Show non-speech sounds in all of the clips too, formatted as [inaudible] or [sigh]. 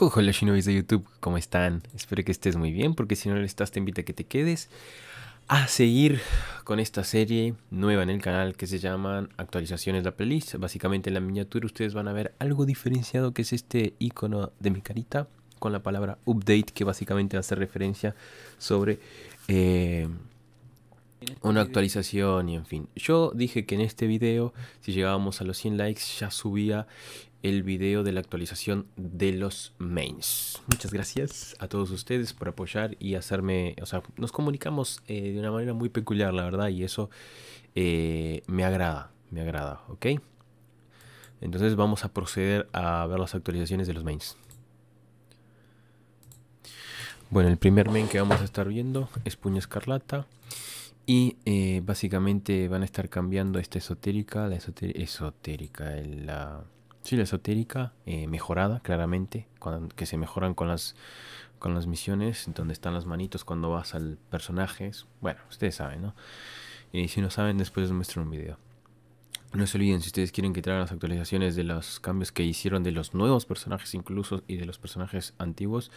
Hola los shinobis de YouTube, ¿cómo están? Espero que estés muy bien, porque si no lo estás, te invito a que te quedes a seguir con esta serie nueva en el canal que se llama actualizaciones de la playlist. Básicamente en la miniatura ustedes van a ver algo diferenciado que es este icono de mi carita con la palabra update que básicamente hace referencia sobre eh, una actualización y en fin. Yo dije que en este video, si llegábamos a los 100 likes, ya subía el video de la actualización de los mains. Muchas gracias a todos ustedes por apoyar y hacerme, o sea, nos comunicamos eh, de una manera muy peculiar, la verdad, y eso eh, me agrada, me agrada, ¿ok? Entonces vamos a proceder a ver las actualizaciones de los mains. Bueno, el primer main que vamos a estar viendo es Puña Escarlata. Y eh, básicamente van a estar cambiando esta esotérica, la esotérica, la, sí, la esotérica eh, mejorada, claramente, que se mejoran con las, con las misiones, donde están las manitos cuando vas al personaje. Bueno, ustedes saben, ¿no? Y si no saben, después les muestro un video. No se olviden, si ustedes quieren que traigan las actualizaciones de los cambios que hicieron de los nuevos personajes incluso y de los personajes antiguos,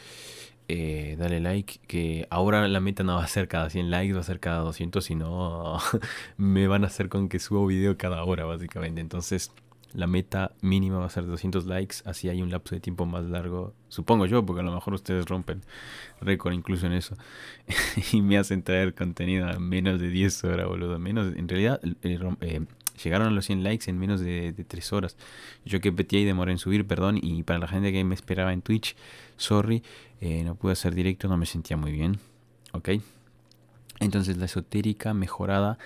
eh, dale like, que ahora la meta no va a ser cada 100 likes, va a ser cada 200, sino [laughs] me van a hacer con que subo video cada hora básicamente. Entonces la meta mínima va a ser 200 likes, así hay un lapso de tiempo más largo, supongo yo, porque a lo mejor ustedes rompen récord incluso en eso, [laughs] y me hacen traer contenido a menos de 10 horas, boludo. Menos, en realidad... Eh, eh, Llegaron a los 100 likes en menos de, 3 horas. Yo que petía y demoré en subir, perdón. Y para la gente que me esperaba en Twitch, sorry, eh, no pude hacer directo, no me sentía muy bien. ¿Ok? Entonces la esotérica mejorada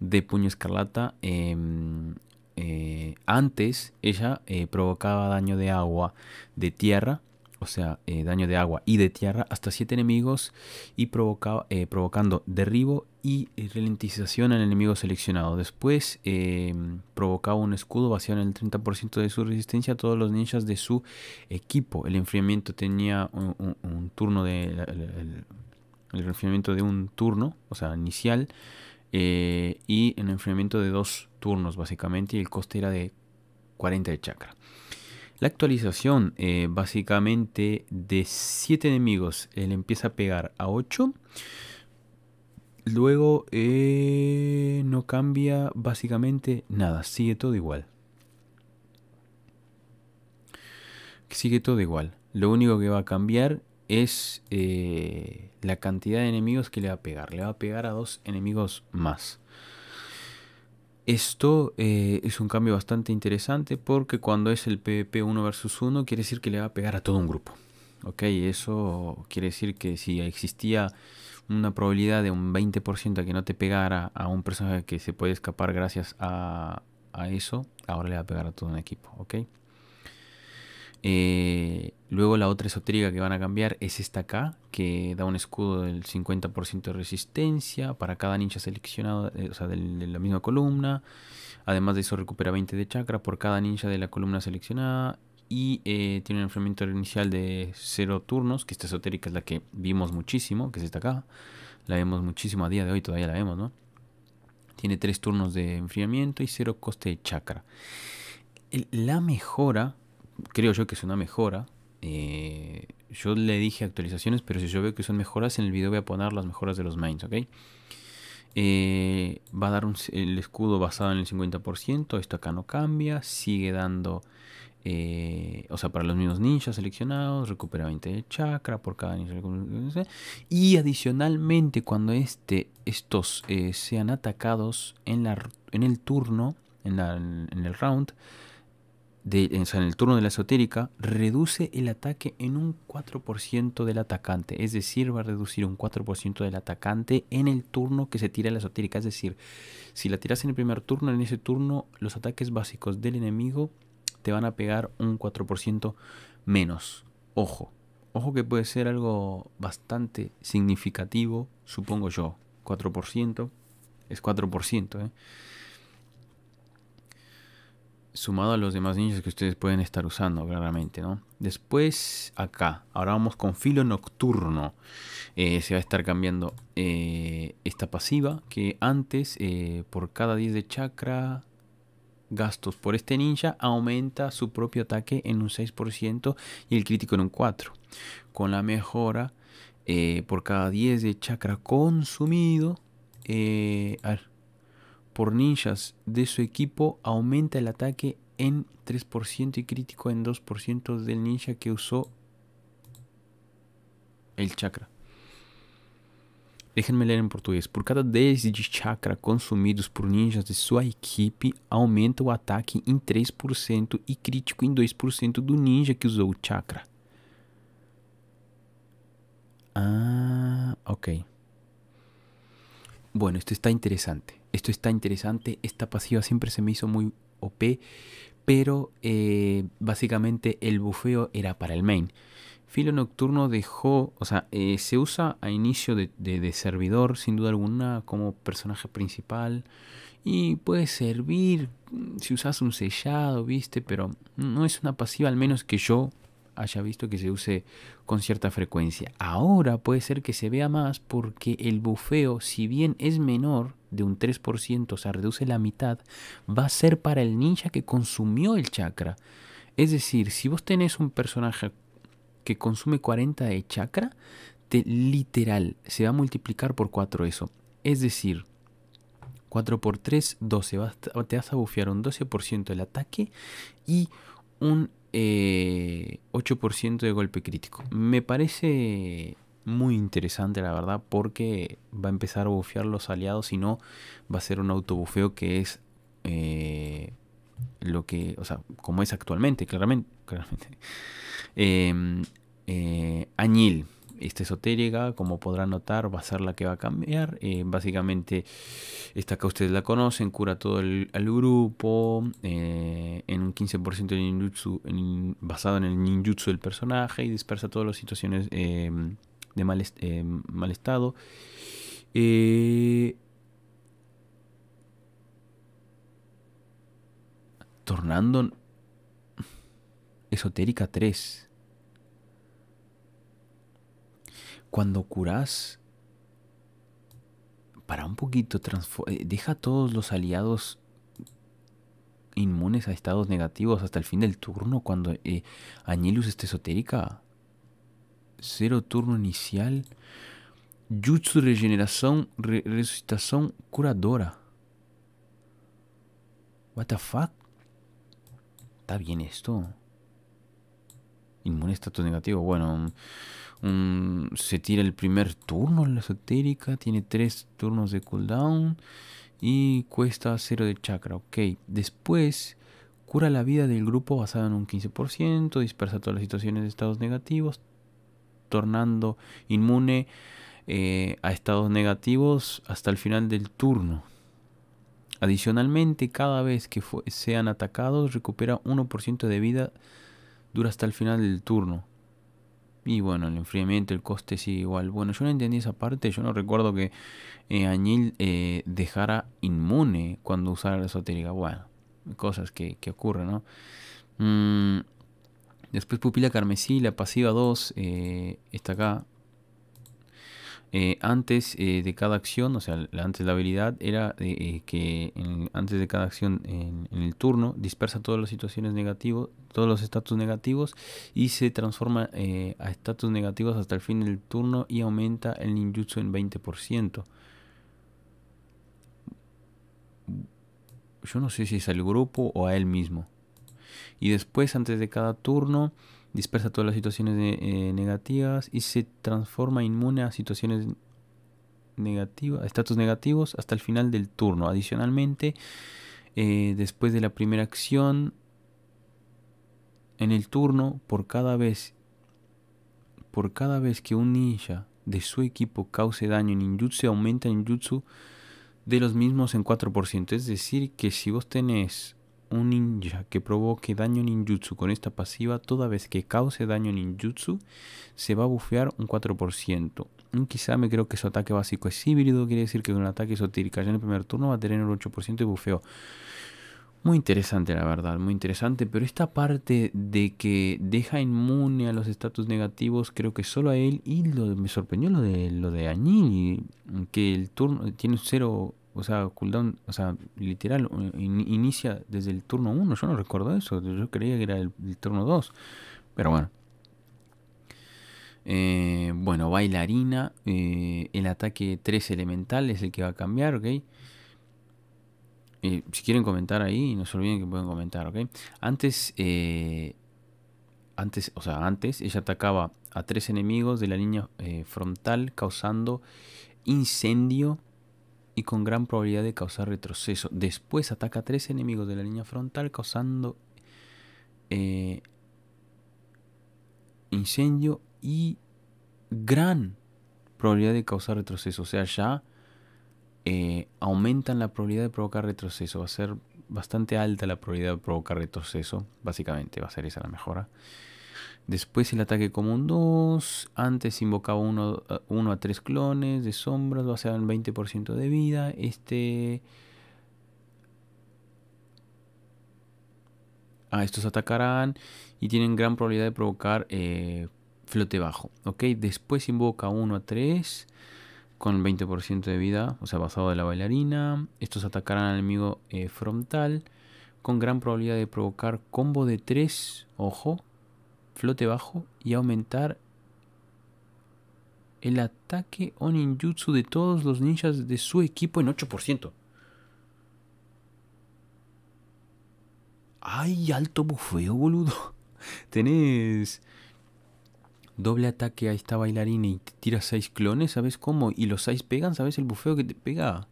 de puño escarlata. Em, eh, antes ella eh, provocaba daño de agua, de tierra o sea, eh, daño de agua y de tierra, hasta 7 enemigos y eh, provocando derribo y eh, ralentización al enemigo seleccionado. Después em, provocaba un escudo vaciado en el 30% de su resistencia a todos los ninjas de su equipo. El enfriamiento tenía un, turno de... El, enfriamiento de un turno, o sea, inicial, y el enfriamiento de dos turnos, básicamente, y el coste era de 40 de chakra. La actualización eh, básicamente de 7 enemigos, él empieza a pegar a 8. Luego eh, no cambia básicamente nada, sigue todo igual. Sigue todo igual. Lo único que va a cambiar es eh, la cantidad de enemigos que le va a pegar. Le va a pegar a dos enemigos más. Esto eh, es un cambio bastante interesante porque cuando es el PvP 1 versus 1 quiere decir que le va a pegar a todo un grupo. Ok, eso quiere decir que si existía una probabilidad de un 20% de que no te pegara a un personaje que se puede escapar gracias a, a eso, ahora le va a pegar a todo un equipo. Eh, luego la otra esotérica que van a cambiar es esta acá, que da un escudo del 50% de resistencia para cada ninja seleccionado, eh, o sea, de, la misma columna. Además de eso recupera 20 de chakra por cada ninja de la columna seleccionada. Y eh, tiene un enfriamiento inicial de 0 turnos, que esta esotérica es la que vimos muchísimo, que es esta acá. La vemos muchísimo a día de hoy, todavía la vemos, ¿no? Tiene 3 turnos de enfriamiento y 0 coste de chakra. la mejora creo yo que es una mejora. Eh, yo le dije actualizaciones, pero si yo veo que son mejoras, en el video voy a poner las mejoras de los mains, eh, va a dar el escudo basado en el 50%, esto acá no cambia, sigue dando, eh, o sea, para los mismos ninjas seleccionados, recupera 20 de chakra por cada ninja. Y adicionalmente, cuando este, estos sean atacados en, la, en el turno, en, en el round, en el turno de la esotérica, reduce el ataque en un 4% del atacante. Es decir, va a reducir un 4% del atacante en el turno que se tira la esotérica. Es decir, si la tiras en el primer turno, en ese turno los ataques básicos del enemigo te van a pegar un 4% menos. Ojo, ojo que puede ser algo bastante significativo, supongo yo. 4% es 4%, ¿eh? sumado a los demás ninjas que ustedes pueden estar usando, claramente, ¿no? Después, acá, ahora vamos con filo nocturno. Eh, se va a estar cambiando eh, esta pasiva, que antes, eh, por cada 10 de chakra, gastos por este ninja, aumenta su propio ataque en un 6% y el crítico en un 4%. Con la mejora, por cada 10 de chakra consumido, a por ninjas de su equipo aumenta el ataque en 3% y crítico en 2% del ninja que usó el chakra. Déjenme ler em português. Por cada 10 de chakra consumidos por ninjas de sua equipe, aumenta o ataque em 3% e crítico em 2% do ninja que usou o chakra. Ah, ok. Bueno, esto está interesante. esto está interesante, esta pasiva siempre se me hizo muy OP, pero eh, básicamente el bufeo era para el main. Filo Nocturno dejó, o sea, eh, se usa a inicio de, de, servidor, sin duda alguna, como personaje principal. Y puede servir mm, si usas un sellado, viste, pero no es una pasiva, al menos que yo haya visto que se use con cierta frecuencia. Ahora puede ser que se vea más porque el bufeo, si bien es menor, de un 3%, o sea, reduce la mitad, va a ser para el ninja que consumió el chakra. Es decir, si vos tenés un personaje que consume 40 de chakra, literal se va a multiplicar por 4 eso. Es decir, 4 por 3, 12. te vas a bufear un 12% del ataque y un 8% eh, de golpe crítico. Me parece muy interesante, la verdad, porque va a empezar a bufear los aliados, y no, va a ser un autobufeo que es eh, lo que, o sea, como es actualmente, claramente. [laughs] claramente. Em, eh, Añil, esta esotérica, como podrán notar, va a ser la que va a cambiar. Eh, básicamente, esta que ustedes la conocen, cura todo el, grupo, en un 15% de ninjutsu, basado en el ninjutsu del personaje y dispersa todas las situaciones. Em, de mal, eh, estado. Eh, tornando esotérica 3. Cuando curas, para un poquito, eh, deja a todos los aliados inmunes a estados negativos hasta el fin del turno cuando eh, Añilus esté esotérica. Cero turno inicial. Jutsu Regeneración, Resucitación, curadora. What the fuck? ¿Está bien esto? Inmune estatus negativo. Bueno, se tira el primer turno en la esotérica. Tiene tres turnos de cooldown. Y cuesta cero de chakra. Ok. Después, cura la vida del grupo basada en un 15%. Dispersa todas las situaciones de estados negativos tornando inmune eh, a estados negativos hasta el final del turno. Adicionalmente, cada vez que sean atacados, recupera 1% de vida, dura hasta el final del turno. Y bueno, el enfriamiento, el coste sigue igual. Bueno, yo no entendí esa parte. Yo no recuerdo que eh, Añil eh, dejara inmune cuando usara la esotérica. Bueno, cosas que, ocurren, ¿no? Mm, Después pupila carmesí, la pasiva 2 eh, está acá. Eh, antes eh, de cada acción, o sea, antes de la habilidad, era que antes de cada acción en, en, el turno dispersa todas las situaciones negativas, todos los estatus negativos y se transforma a estatus negativos hasta el fin del turno y aumenta el ninjutsu en 20%. Yo no sé si es al grupo o a él mismo. Y después, antes de cada turno, dispersa todas las situaciones eh, negativas y se transforma inmune a situaciones negativas, estatus negativos hasta el final del turno. Adicionalmente, eh, después de la primera acción en el turno, por cada vez por cada vez que un ninja de su equipo cause daño en ninjutsu, aumenta ninjutsu de los mismos en 4%. Es decir, que si vos tenés un ninja que provoque daño ninjutsu con esta pasiva, toda vez que cause daño ninjutsu, se va a bufear un 4%. Mm, un me creo que su ataque básico es híbrido, quiere decir que con un ataque esotérico ya en el primer turno va a tener un 8% de bufeo. Muy interesante, la verdad, muy interesante. Pero esta parte de que deja inmune a los estatus negativos, creo que solo a él. Y lo, me sorprendió lo de, lo de que el turno tiene cero o sea, cooldown, o sea, literal, inicia desde el turno 1. Yo no recuerdo eso. Yo creía que era el, turno 2. Pero bueno. Eh, bueno, bailarina. Eh, el ataque 3 elemental es el que va a cambiar, ¿ok? Eh, si quieren comentar ahí, no se olviden que pueden comentar, ¿ok? Antes, antes, o sea, antes ella atacaba a tres enemigos de la línea frontal causando incendio y con gran probabilidad de causar retroceso. Después ataca a tres enemigos de la línea frontal causando eh, incendio y gran probabilidad de causar retroceso. O sea, ya eh, aumentan la probabilidad de provocar retroceso. Va a ser bastante alta la probabilidad de provocar retroceso. Básicamente va a ser esa la mejora. Después el ataque común 2. Antes invocaba 1 eh, a 3 clones de sombras. Va un 20% de vida. Este. Ah, estos atacarán y tienen gran probabilidad de provocar eh, flote bajo. Ok, después invoca 1 a 3 con 20% de vida, o sea, basado de la bailarina. Estos atacarán al enemigo eh, frontal con gran probabilidad de provocar combo de 3, ojo, flote bajo y aumentar el ataque Oninjutsu ninjutsu de todos los ninjas de su equipo en 8%. ¡Ay, alto bufeo, boludo! [laughs] Tenés doble ataque a esta bailarina y te tiras 6 clones, ¿sabes cómo? Y los 6 pegan, ¿sabes el bufeo que te pega?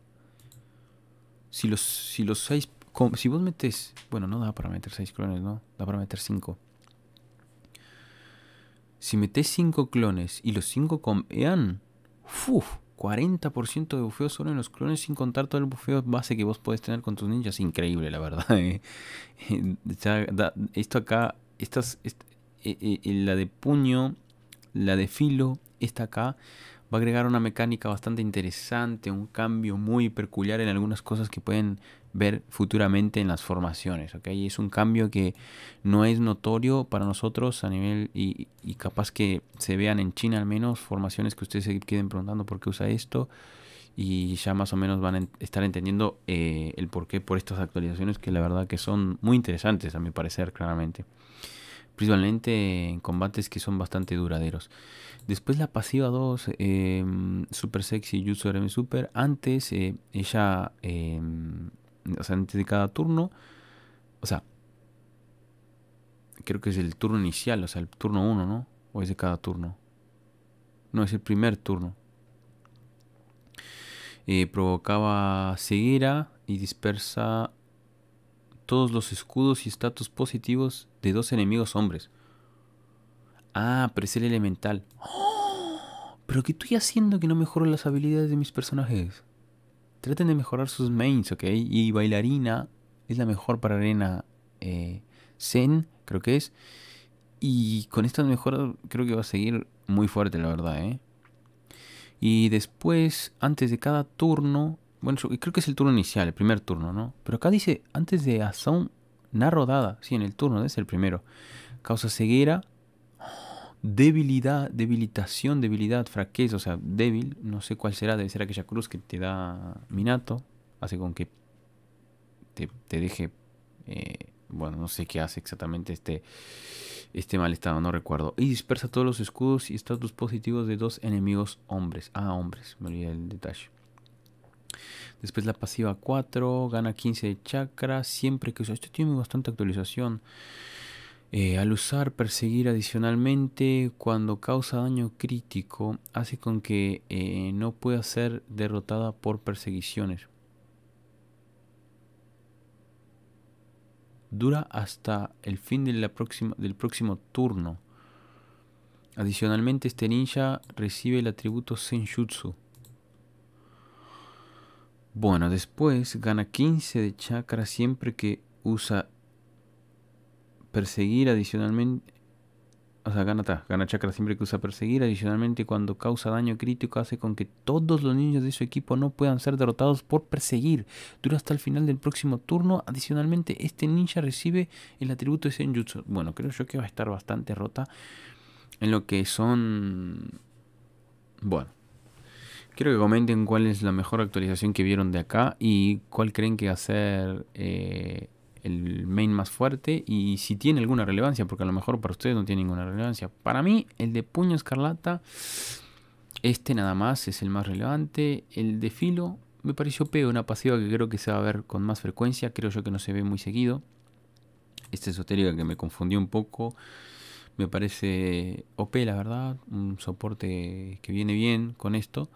Si los, si los 6... Si vos metes... Bueno, no da para meter 6 clones, ¿no? Da para meter 5. Si metes 5 clones y los 5 con EAN, 40% de bufeo solo en los clones sin contar todo el bufeo base que vos podés tener con tus ninjas. Increíble, la verdad. [laughs] Eh. esto acá, eh, eh, la de puño, la de filo, esta acá va a agregar una mecánica bastante interesante, un cambio muy peculiar en algunas cosas que pueden ver futuramente en las formaciones. Es un cambio que no es notorio para nosotros a nivel y, capaz que se vean en China al menos formaciones que ustedes se queden preguntando por qué usa esto y ya más o menos van a estar entendiendo eh, el por qué por estas actualizaciones que la verdad que son muy interesantes a mi parecer claramente principalmente en combates que son bastante duraderos. Después la pasiva 2, em, Super Sexy Jutsu RM Super, antes eh, ella, em, o sea, antes de cada turno, o sea, creo que es el turno inicial, o sea, el turno 1, ¿no? O es de cada turno. No, es el primer turno. Eh, provocaba ceguera y dispersa todos los escudos y estatus positivos de dos enemigos hombres. Ah, pero elemental. [gasps] ¿Pero qué estoy haciendo que no mejoro las habilidades de mis personajes? Traten de mejorar sus mains, ¿ok? Y bailarina es la mejor para arena eh, zen, creo que es. Y con estas mejoras creo que va a seguir muy fuerte, la verdad, ¿eh? Y después, antes de cada turno, bueno, creo que es el turno inicial, el primer turno, ¿no? Pero acá dice, antes de Azón, una rodada. Sí, en el turno, es el primero. Causa ceguera, debilidad, debilitación, debilidad, fraqueza, o sea, débil. No sé cuál será, debe ser aquella cruz que te da Minato. Hace con que te, deje... Eh, bueno, no sé qué hace exactamente este, este mal estado, no recuerdo. Y dispersa todos los escudos y estatus positivos de dos enemigos hombres. Ah, hombres, me olvidé el detalle. Después la pasiva 4, gana 15 de chakra. Siempre que usa. Esto tiene bastante actualización. Eh, al usar perseguir adicionalmente, cuando causa daño crítico, hace con que eh, no pueda ser derrotada por perseguiciones. Dura hasta el fin la próxima, del próximo turno. Adicionalmente, este ninja recibe el atributo Senjutsu. Bueno, después gana 15 de chakra siempre que usa perseguir adicionalmente. O sea, gana, gana chakra siempre que usa perseguir. Adicionalmente, cuando causa daño crítico, hace con que todos los niños de su equipo no puedan ser derrotados por perseguir. Dura hasta el final del próximo turno. Adicionalmente, este ninja recibe el atributo de Senjutsu. Bueno, creo yo que va a estar bastante rota en lo que son. Bueno. Quiero que comenten cuál es la mejor actualización que vieron de acá y cuál creen que va a ser eh, el main más fuerte y si tiene alguna relevancia, porque a lo mejor para ustedes no tiene ninguna relevancia. Para mí, el de puño escarlata, este nada más es el más relevante. El de filo me pareció peor, una pasiva que creo que se va a ver con más frecuencia, creo yo que no se ve muy seguido. Esta esotérica que me confundió un poco. Me parece OP, la verdad. Un soporte que viene bien con esto.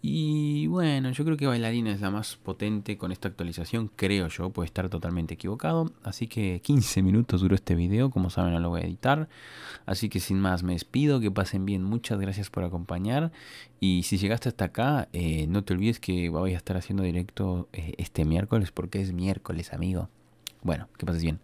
Y bueno, yo creo que Bailarina es la más potente con esta actualización, creo yo, puede estar totalmente equivocado. Así que 15 minutos duró este video, como saben no lo voy a editar. Así que sin más me despido, que pasen bien, muchas gracias por acompañar. Y si llegaste hasta acá, eh, no te olvides que voy a estar haciendo directo eh, este miércoles, porque es miércoles, amigo. Bueno, que pases bien.